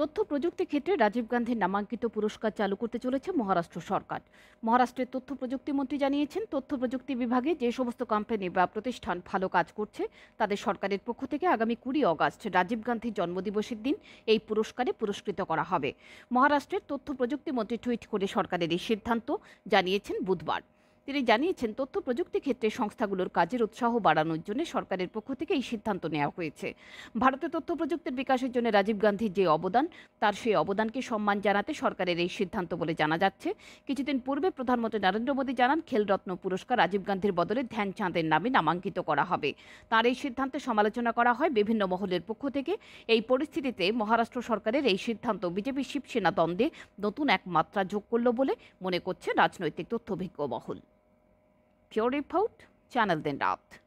তথ্য প্রযুক্তি ক্ষেত্রে রাজীব গান্ধীর নামাঙ্কিত পুরস্কার চালু করতে চলেছে মহারাষ্ট্র সরকার মহারাষ্ট্রের তথ্য প্রযুক্তি মন্ত্রী জানিয়েছেন তথ্য প্রযুক্তি বিভাগে যে সমস্ত কোম্পানি বা প্রতিষ্ঠান ভালো কাজ করছে তাদের সরকারের পক্ষ থেকে আগামী কুড়ি অগাস্ট রাজীব গান্ধীর জন্মদিবসের দিন এই পুরস্কারে পুরস্কৃত করা হবে মহারাষ্ট্রের তথ্য প্রযুক্তি মন্ত্রী টুইট করে সরকারের এই সিদ্ধান্ত জানিয়েছেন বুধবার তিনি জানিয়েছেন তথ্য প্রযুক্তি ক্ষেত্রে সংস্থাগুলোর কাজের উৎসাহ বাড়ানোর জন্য সরকারের পক্ষ থেকে এই সিদ্ধান্ত নেওয়া হয়েছে ভারতে তথ্য প্রযুক্তির বিকাশের জন্য রাজীব গান্ধীর যে অবদান তার সেই অবদানকে সম্মান জানাতে সরকারের এই সিদ্ধান্ত বলে জানা যাচ্ছে কিছুদিন পূর্বে প্রধানমন্ত্রী নরেন্দ্র মোদী জানান খেলরত্ন পুরস্কার রাজীব গান্ধীর বদলে ধ্যানচাঁদের নামে নামাঙ্কিত করা হবে তার এই সিদ্ধান্তে সমালোচনা করা হয় বিভিন্ন মহলের পক্ষ থেকে এই পরিস্থিতিতে মহারাষ্ট্র সরকারের এই সিদ্ধান্ত বিজেপি শিবসেনা দ্বন্দ্বে নতুন এক মাত্রা যোগ করল বলে মনে করছে রাজনৈতিক তথ্যভিজ্ঞ মহল pure Pot, channel then out.